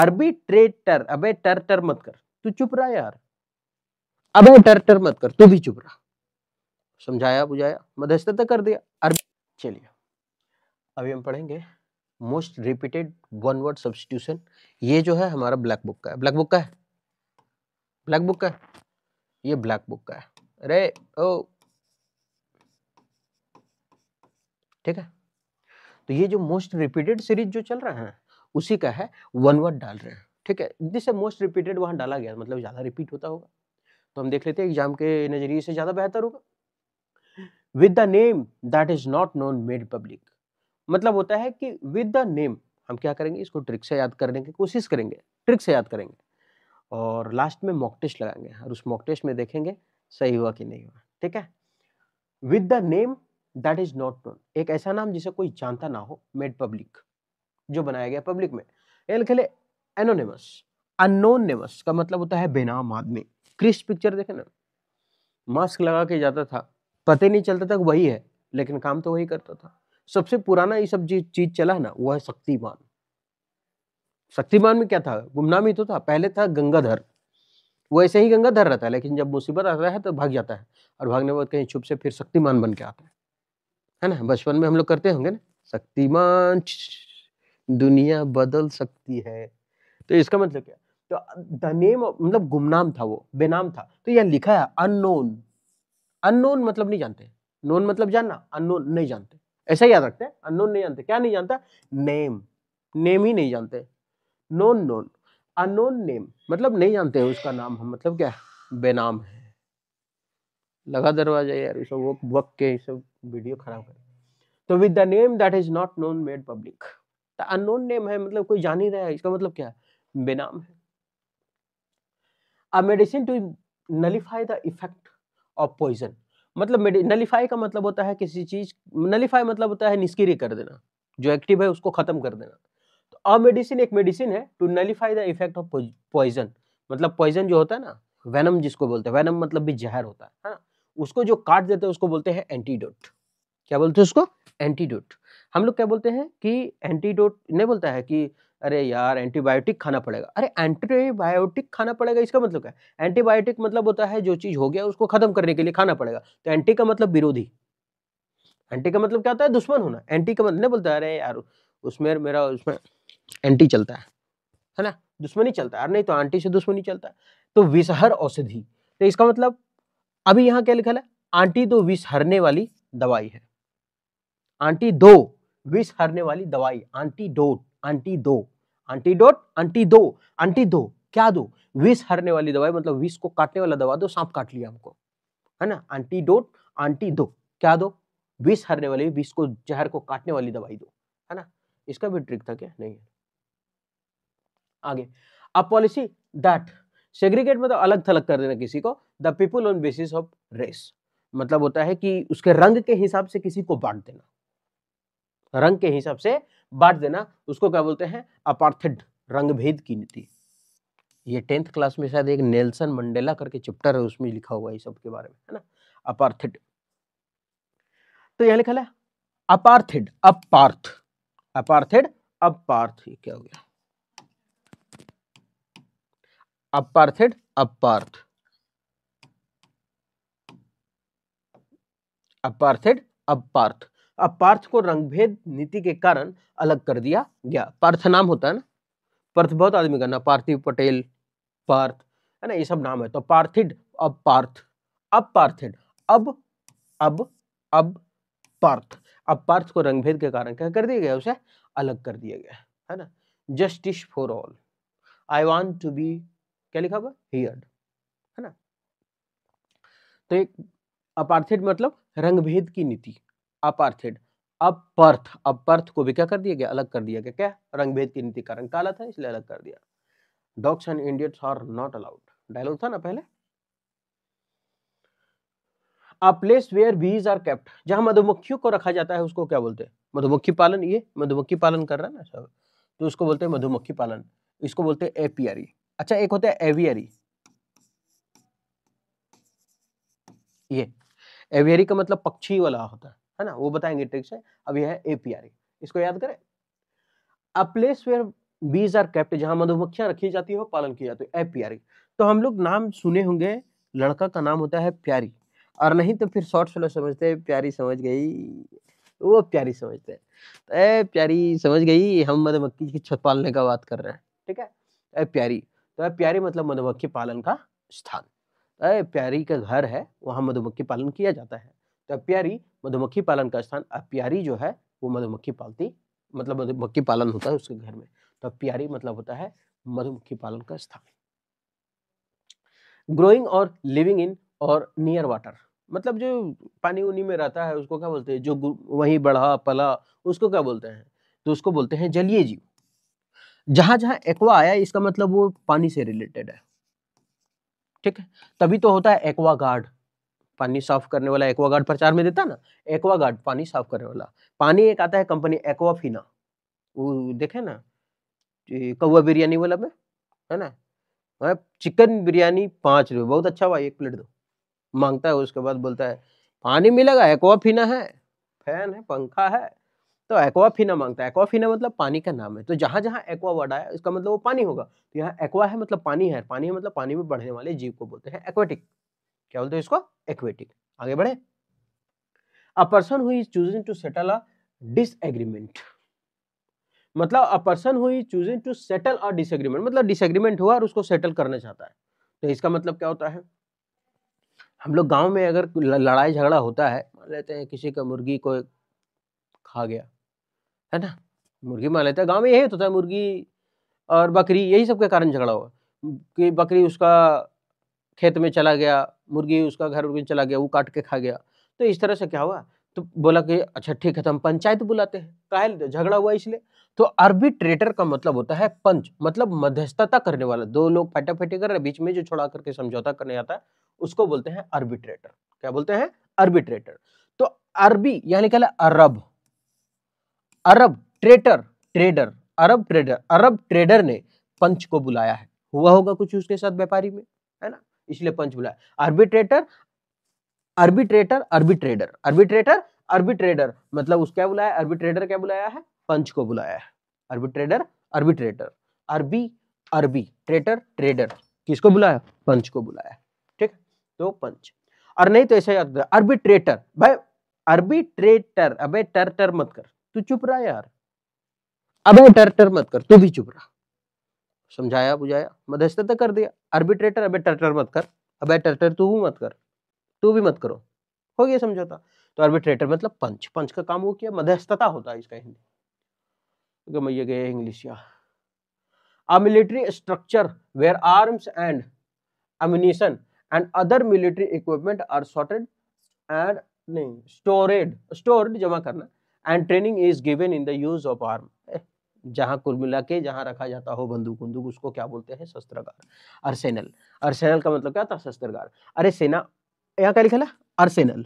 अरबी ट्रेटर अबे टर टर मत कर तू चुप रहा यार अबे टर टर मत कर तू भी चुप रहा समझाया बुझाया मध्यस्थता तो कर दिया अरबी चलिए अभी हम पढ़ेंगे most repeated one word substitution ये जो है हमारा ब्लैक बुक का है ब्लैक बुक का है ब्लैक बुक का है ये ब्लैक बुक का है अरे ओ ठीक है तो ये जो मोस्ट रिपीटेड सीरीज जो चल रहा है उसी का है वन वर्ड डाल रहे हैं ठीक है जिसे मोस्ट रिपीटेड वहाँ डाला गया मतलब ज़्यादा रिपीट होता होगा तो हम देख लेते हैं एग्जाम के नज़रिए से ज़्यादा बेहतर होगा with the name that is not known made public मतलब होता है कि विद द नेम हम क्या करेंगे इसको ट्रिक से याद करने की कोशिश करेंगे ट्रिक से याद करेंगे और लास्ट में मॉक टेस्ट लगाएंगे और उस मॉक टेस्ट में देखेंगे सही हुआ कि नहीं हुआ ठीक है with the name that is not known एक ऐसा नाम जिसे कोई जानता ना हो मेड पब्लिक जो बनाया गया पब्लिक में ये लिखे एनोनिमस अनोनिमस का मतलब होता है बेनाम आदमी क्रिस्ट पिक्चर देखे ना मास्क लगा के जाता था पते नहीं चलता था वही है लेकिन काम तो वही करता था सबसे पुराना ये सब चीज चला है ना वो है शक्तिमान शक्तिमान में क्या था गुमनामी तो था पहले था गंगाधर वो ऐसे ही गंगाधर रहता है लेकिन जब मुसीबत आता है तो भाग जाता है और भागने के बाद कहीं छुप से फिर शक्तिमान बन के आता है है ना बचपन में हम लोग करते होंगे ना शक्तिमान दुनिया बदल सकती है तो इसका मतलब क्या तो द नेम मतलब गुमनाम था वो बेनाम था तो यह लिखा है अननोन अननोन मतलब नहीं जानते नोन मतलब जानना अननोन नहीं जानते ऐसा याद रखते हैं अननोन नहीं जानते क्या नहीं जानता नेम नेम ही नहीं जानते नोन नोन अनोन नेम मतलब नहीं जानते हैं उसका नाम हम मतलब क्या बेनाम है लगा दरवाजा यार वो वक्त के सब वीडियो खराब कर तो with the name that is not known made public तो अननोन नेम है मतलब कोई जान ही रहा है इसका मतलब क्या है बेनाम है a medicine to nullify the effect of poison मतलब नलीफाई का मतलब होता है किसी चीज नलीफाई मतलब होता है निष्क्रिय कर देना जो एक्टिव है उसको खत्म कर देना तो अ मेडिसिन एक मेडिसिन है to nullify the effect of poison मतलब पॉइजन जो होता है ना वेनम जिसको बोलते हैं वेनम मतलब भी जहर होता है ना उसको जो काट देते हैं उसको बोलते हैं एंटीडोट क्या बोलते हैं उसको एंटीडोट हम लोग क्या बोलते हैं कि एंटीडोट नहीं बोलता है कि अरे यार एंटीबायोटिक खाना पड़ेगा अरे एंटीबायोटिक खाना पड़ेगा इसका मतलब क्या है एंटीबायोटिक मतलब होता है जो चीज़ हो गया उसको ख़त्म करने के लिए खाना पड़ेगा तो एंटी का मतलब विरोधी एंटी का मतलब क्या होता है दुश्मन होना एंटी का मतलब नहीं बोलता अरे यार उसमें मेरा उसमें एंटी चलता है है ना दुश्मनी चलता है अरे नहीं तो आंटी से दुश्मनी चलता है तो विषहर औषधि तो इसका मतलब अभी यहाँ क्या लिखा है आंटी दो तो विष हरने वाली दवाई है आंटी दो विष हरने वाली दवाई antidote antidote antidote antidote antidote क्या दो विष हरने वाली दवाई मतलब विष को काटने वाला दवा दो सांप काट लिया हमको है ना एंटीडोट एंटी दो क्या दो विष हरने वाली विष को जहर को काटने वाली दवाई दो है ना इसका भी ट्रिक था क्या नहीं आगे अब पॉलिसी दैट सेग्रीगेट मतलब अलग थलग कर देना किसी को the people on basis of race मतलब होता है कि उसके रंग के हिसाब से किसी को बांट देना रंग के हिसाब से बांट देना उसको क्या बोलते हैं अपार्थेड रंगभेद की नीति ये टेंथ क्लास में शायद एक नेल्सन मंडेला करके चैप्टर है उसमें लिखा हुआ है सब के बारे में है ना अपार्थेड तो यह लिखा है अपार्थेड अपार्थ अपार्थेड अपार्थ ये क्या हो गया अपार्थेड अपार्थ अपार्थेड अपार्थ अब पार्थ को रंगभेद नीति के कारण अलग कर दिया गया पार्थ नाम होता है ना पार्थ बहुत आदमी का ना पार्थिव पटेल पार्थ है ना ये सब नाम है तो पार्थिड अब पार्थ अब पार्थिड अब अब अब पार्थ अब पार्थ को रंगभेद के कारण क्या कर दिया गया उसे अलग कर दिया गया है ना justice for all I want to be क्या लिखा हुआ हियर्ड है ना तो एक अपार्थिड मतलब रंगभेद की नीति अपार्थिड अपर्थ अपर्थ को भी क्या कर दिया गया अलग कर दिया गया क्या रंग भेद की नीति का रंग काला था इसलिए अलग कर दिया dogs and idiots are not allowed dialogue था ना पहले a place where bees are kept जहां मधुमक्खियों को रखा जाता है उसको क्या बोलते हैं मधुमक्खी पालन ये मधुमक्खी पालन कर रहा है ना सर तो उसको बोलते हैं मधुमक्खी पालन इसको बोलते हैं एपियरी अच्छा एक होता है एवियरी ये एवियरी का मतलब पक्षी वाला होता है है ना वो बताएंगे ट्रिक से अब यह है एपीआरए इसको याद करें a place where bees are kept जहां मधुमक्खियां रखी जाती है पालन किया जाती है एपीआरए तो हम लोग नाम सुने होंगे लड़का का नाम होता है प्यारी और नहीं तो फिर शॉर्ट से समझते हैं प्यारी समझ गई वो प्यारी समझते हैं ए प्यारी समझ गई हम मधुमक्खी की छत पालने का बात कर रहे हैं ठीक है ए प्यारी तो ए प्यारी मतलब मधुमक्खी पालन का स्थान ए प्यारी का घर है वहाँ मधुमक्खी पालन किया जाता है तो अपियारी मधुमक्खी पालन का स्थान अपियारी जो है वो मधुमक्खी पालती मतलब मधुमक्खी पालन होता है उसके घर में तो अपियारी मतलब होता है मधुमक्खी पालन का स्थान ग्रोइंग और लिविंग इन और नियर वाटर मतलब जो पानी उनी में रहता है उसको क्या बोलते हैं जो वहीं बढ़ा पला उसको क्या बोलते हैं तो उसको बोलते हैं जलीय जीव जहां जहां एक्वा आया इसका मतलब वो पानी से रिलेटेड है ठीक है तभी तो होता है एक्वा गार्ड पानी साफ करने वाला एक्वागार्ड प्रचार में देता ना एक्वागार्ड पानी साफ करने वाला पानी एक आता है कंपनी एक्वाफिना वो देखे ना कौवा बिरयानी वाला में है ना हाँ, चिकन बिरयानी पाँच रुपये बहुत अच्छा भाई एक प्लेट दो मांगता है उसके बाद बोलता है पानी मिलेगा एक्वाफिना है फैन है पंखा है तो एक्वाफिना मांगता है एक्वाफिना मतलब पानी का नाम है तो जहाँ जहाँ एक्वा वर्ड आया इसका मतलब वो पानी होगा तो यहाँ एक्वा है मतलब पानी है पानी है मतलब पानी में बढ़ने वाले जीव को बोलते हैं एक्वाटिक क्या बोलते हैं इसको एक्वेटिक आगे बढ़े a person who choosing to settle a disagreement मतलब a person who choosing to settle a disagreement मतलब डिसएग्रीमेंट हुआ और उसको सेटल करना चाहता है तो इसका मतलब क्या होता है हम लोग गांव में अगर लड़ाई झगड़ा होता है मान लेते हैं किसी का मुर्गी को खा गया है ना मुर्गी मान लेते हैं गांव में यही होता है मुर्गी और बकरी यही सब के कारण झगड़ा हुआ कि बकरी उसका खेत में चला गया मुर्गी उसका घर में चला गया वो काट के खा गया तो इस तरह से क्या हुआ तो बोला कि अच्छा ठीक है तो हम पंचायत बुलाते हैं काहे झगड़ा हुआ इसलिए तो आर्बिट्रेटर का मतलब होता है पंच मतलब मध्यस्थता करने वाला दो लोग फाटाफाटी कर रहे बीच में जो छोड़ा करके समझौता करने आता है उसको बोलते हैं आर्बिट्रेटर क्या बोलते हैं आर्बिट्रेटर तो अरबी यानी निकाला Arab Arab traitor trader Arab trader Arab trader ने पंच को बुलाया है हुआ होगा कुछ उसके साथ व्यापारी में इसलिए पंच बुलाया arbitrator arbitrator arbitrator arbitrator arbitrator मतलब उस क्या बुलाया आर्बिट्रेडर क्या बुलाया है पंच को बुलाया है आर्बिट्रेडर आर्बिट्रेटर अरबी अरबी ट्रेटर ट्रेडर किसको बुलाया पंच को बुलाया ठीक तो पंच और नहीं तो ऐसा याद आर्बिट्रेटर भाई आर्बिट्रेटर अबे टर टर मत कर तू चुप रहा यार अबे टर टर मत कर तू भी चुप रहा समझाया बुझाया मध्यस्थता तो कर दिया आर्बिट्रेटर अबे टर्टर मत कर अबे टर्टर तू मत कर तू भी मत करो हो गया समझौता तो आर्बिट्रेटर मतलब पंच पंच का काम वो किया मध्यस्थता होता है इसका हिंदी मैं गए इंग्लिश या military structure where arms and ammunition and other military equipment are sorted and नहीं स्टोरेड स्टोर्ड जमा करना and training is given in the use of arm जहाँ कुल मिला के जहाँ रखा जाता हो बंदूक बंदूक उसको क्या बोलते हैं शस्त्रगार अर्सेनल अर्सेनल का मतलब क्या था शस्त्रगार अरे सेना यहाँ क्या लिखा ना अर्सेनल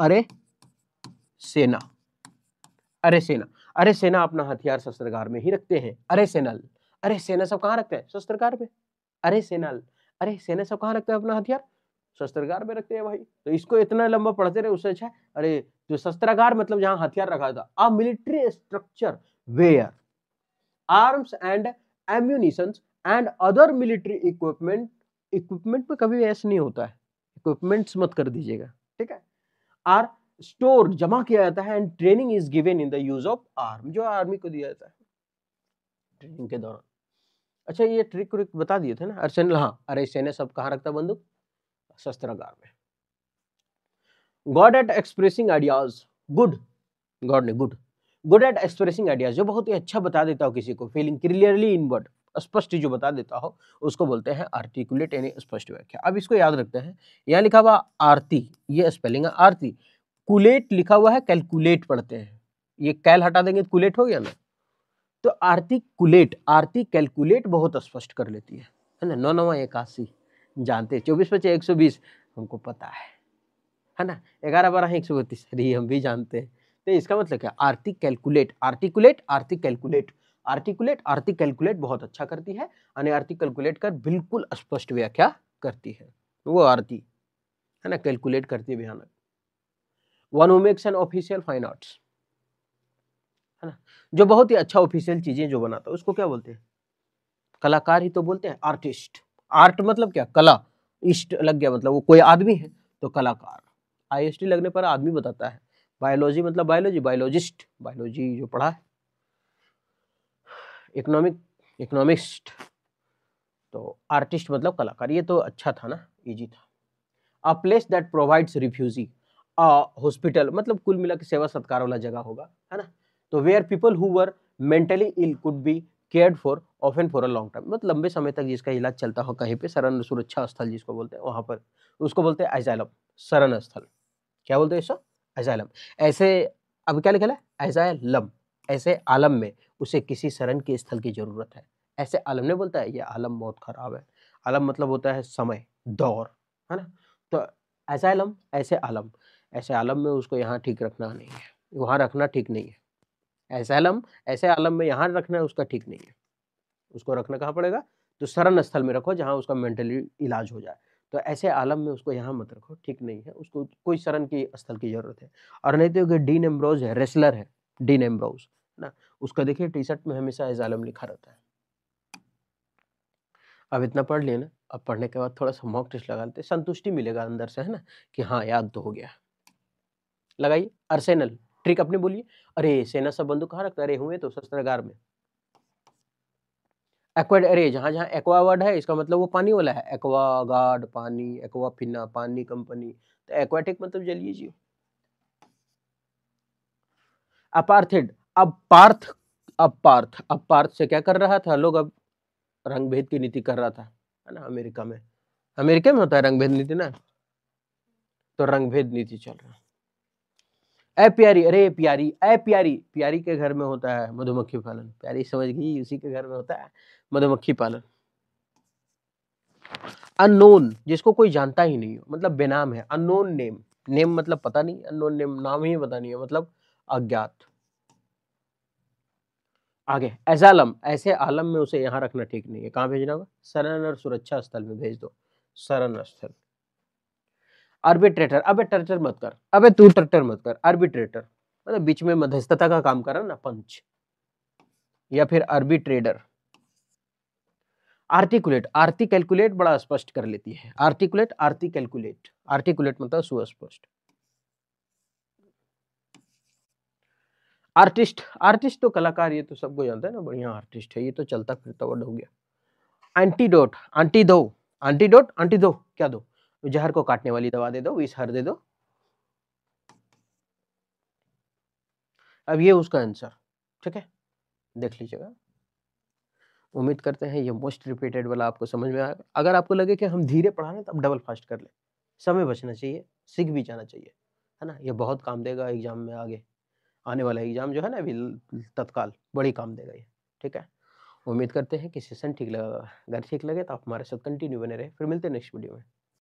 अरे सेना अरे सेना अरे सेना अपना हथियार शस्त्रगार में ही रखते हैं अरे सेनल अरे सेना सब कहाँ रखते हैं शस्त्रगार में अरे सेनल अरे सेना सब कहाँ रखते हैं अपना हथियार शस्त्रगार में रखते हैं भाई तो इसको इतना लंबा पढ़ते रहे उससे अच्छा अरे जो शस्त्रगार मतलब जहाँ हथियार रखा था a military structure where arms and ammunition and other military equipment equipment में कभी ऐसा नहीं होता है इक्विपमेंट्स मत कर दीजिएगा ठीक है आर स्टोर जमा किया जाता है and training is given in the use of arm जो आर्मी को दिया जाता है ट्रेनिंग के दौरान अच्छा ये ट्रिक व्रिक बता दिए थे ना अर्सेनल हाँ अरे सेना सब कहाँ रखता बंदूक शस्त्रागार में good at expressing ideas good गॉड ने good good at expressing ideas जो बहुत ही अच्छा बता देता हो किसी को फीलिंग क्लियरली इनवर्ड स्पष्ट जो बता देता हो उसको बोलते हैं आर्टिकुलेट यानी स्पष्ट व्याख्या अब इसको याद रखते हैं यहाँ लिखा हुआ आरती ये स्पेलिंग है आरती कुलेट लिखा हुआ है कैलकुलेट पढ़ते हैं ये कैल हटा देंगे तो कुलेट हो गया ना तो आरती कुलेट आरती कैलकुलेट बहुत स्पष्ट कर लेती है है ना नौ नवा इक्यासी जानते हैं चौबीस पच्चीस एक सौ बीस हमको पता है है ना ग्यारह बारह एक सौ बत्तीस अरे हम भी जानते हैं तो इसका मतलब क्या आर्थिक कैलकुलेट आर्टिकुलेट आर्थिक कैलकुलेट आर्टिकुलेट आर्थिक कैलकुलेट बहुत अच्छा करती है यानी आर्थिक कैलकुलेट कर बिल्कुल स्पष्ट व्याख्या करती है तो वो आरती है ना कैलकुलेट करती है भयानक वन ओमेक्स एंड ऑफिशियल फाइन आर्ट्स है ना जो बहुत ही अच्छा ऑफिशियल चीजें जो बनाता है उसको क्या बोलते हैं कलाकार ही तो बोलते हैं आर्टिस्ट आर्ट मतलब क्या कला इष्ट लग गया मतलब वो कोई आदमी है तो कलाकार आई लगने पर आदमी बताता है बायोलॉजी मतलब बायोलॉजी बायोलॉजिस्ट बायोलॉजी जो पढ़ा है इकोनॉमिक इकोनॉमिस्ट तो आर्टिस्ट मतलब कलाकार ये तो अच्छा था ना इजी था a place that provides refugee a hospital मतलब कुल मिला के सेवा सत्कार वाला जगह होगा है ना तो where people who were mentally ill could be cared for often for a long time मतलब लंबे समय तक जिसका इलाज चलता हो कहीं पे शरण सुरक्षा स्थल जिसको बोलते हैं वहाँ पर उसको बोलते हैं आइजाइलम शरण स्थल क्या बोलते हैं इसका अजालम ऐसे अब क्या लिखा है एजालम ऐसे आलम में उसे किसी शरण के स्थल की ज़रूरत है ऐसे आलम ने बोलता है ये आलम बहुत ख़राब है आलम मतलब होता है समय दौर है ना तो ऐसा आलम ऐसे आलम ऐसे आलम में उसको यहाँ ठीक रखना नहीं है वहाँ रखना ठीक नहीं है ऐसा आलम ऐसे आलम में यहाँ रखना है उसका ठीक नहीं है उसको रखना कहाँ पड़ेगा तो शरण स्थल में रखो जहाँ उसका मेंटली इलाज हो जाए तो ऐसे आलम में उसको यहाँ मत रखो ठीक नहीं है उसको कोई शरण की स्थल की ज़रूरत है और नहीं तो डीन एम्ब्रोज है रेसलर है डीन एम्ब्रोज ना उसका देखिए टी शर्ट में हमेशा एज आलम लिखा रहता है अब इतना पढ़ लिया ना अब पढ़ने के बाद थोड़ा सा मॉक टेस्ट लगा लेते संतुष्टि मिलेगा अंदर से है ना कि हाँ याद तो हो गया लगाइए अरसेनल ट्रिक अपने बोलिए अरे सेना सब बंदूक कहाँ रखता है अरे हुए तो शस्त्रागार में एक्वाड अरे जहाँ जहाँ एक्वा वर्ड है इसका मतलब वो पानी वाला है एक्वा गार्ड पानी एक्वा फिना पानी कंपनी तो एक्वाटिक मतलब जलिए जीव अपार्थिड अब पार्थ अब पार्थ अब पार्थ से क्या कर रहा था लोग अब रंग भेद की नीति कर रहा था है ना अमेरिका में अमेरिका में होता है रंग भेद नीति ना तो रंग भेद नीति चल रहा ए प्यारी अरे प्यारी ए प्यारी प्यारी के घर में होता है मधुमक्खी पालन प्यारी समझ गई उसी के घर में होता है मधुमक्खी पालन अननोन जिसको कोई जानता ही नहीं हो मतलब बेनाम है अननोन नेम नेम मतलब पता नहीं अननोन नेम नाम ही पता नहीं है मतलब अज्ञात आगे एजालम ऐसे आलम में उसे यहाँ रखना ठीक नहीं है कहाँ भेजना होगा शरण और सुरक्षा स्थल में भेज दो शरण स्थल आर्बिट्रेटर अबे टर्टर मत कर अबे तू टर्टर मत कर आर्बिट्रेटर मतलब बीच में मध्यस्थता का काम करा ना पंच या फिर आर्बिट्रेडर आर्टिकुलेट आरती कैलकुलेट बड़ा स्पष्ट कर लेती है आर्टिकुलेट आरती कैलकुलेट आर्टिकुलेट मतलब सुस्पष्ट आर्टिस्ट आर्टिस्ट तो कलाकार ये तो सबको जानता है ना बढ़िया आर्टिस्ट है ये तो चलता फिरता वर्ड हो गया एंटीडोट एंटीडो एंटीडोट एंटीडो क्या दो तो जहर को काटने वाली दवा दे दो हर दे दो अब ये उसका आंसर ठीक है देख लीजिएगा उम्मीद करते हैं ये मोस्ट रिपीटेड वाला आपको समझ में आएगा अगर आपको लगे कि हम धीरे पढ़ा रहे हैं तो आप डबल फास्ट कर लें समय बचना चाहिए सीख भी जाना चाहिए है ना ये बहुत काम देगा एग्जाम में आगे आने वाला एग्जाम जो है ना अभी तत्काल बड़ी काम देगा ये ठीक है उम्मीद करते हैं कि सेशन ठीक लगा अगर ठीक लगे तो आप हमारे साथ कंटिन्यू बने रहे फिर मिलते हैं नेक्स्ट वीडियो में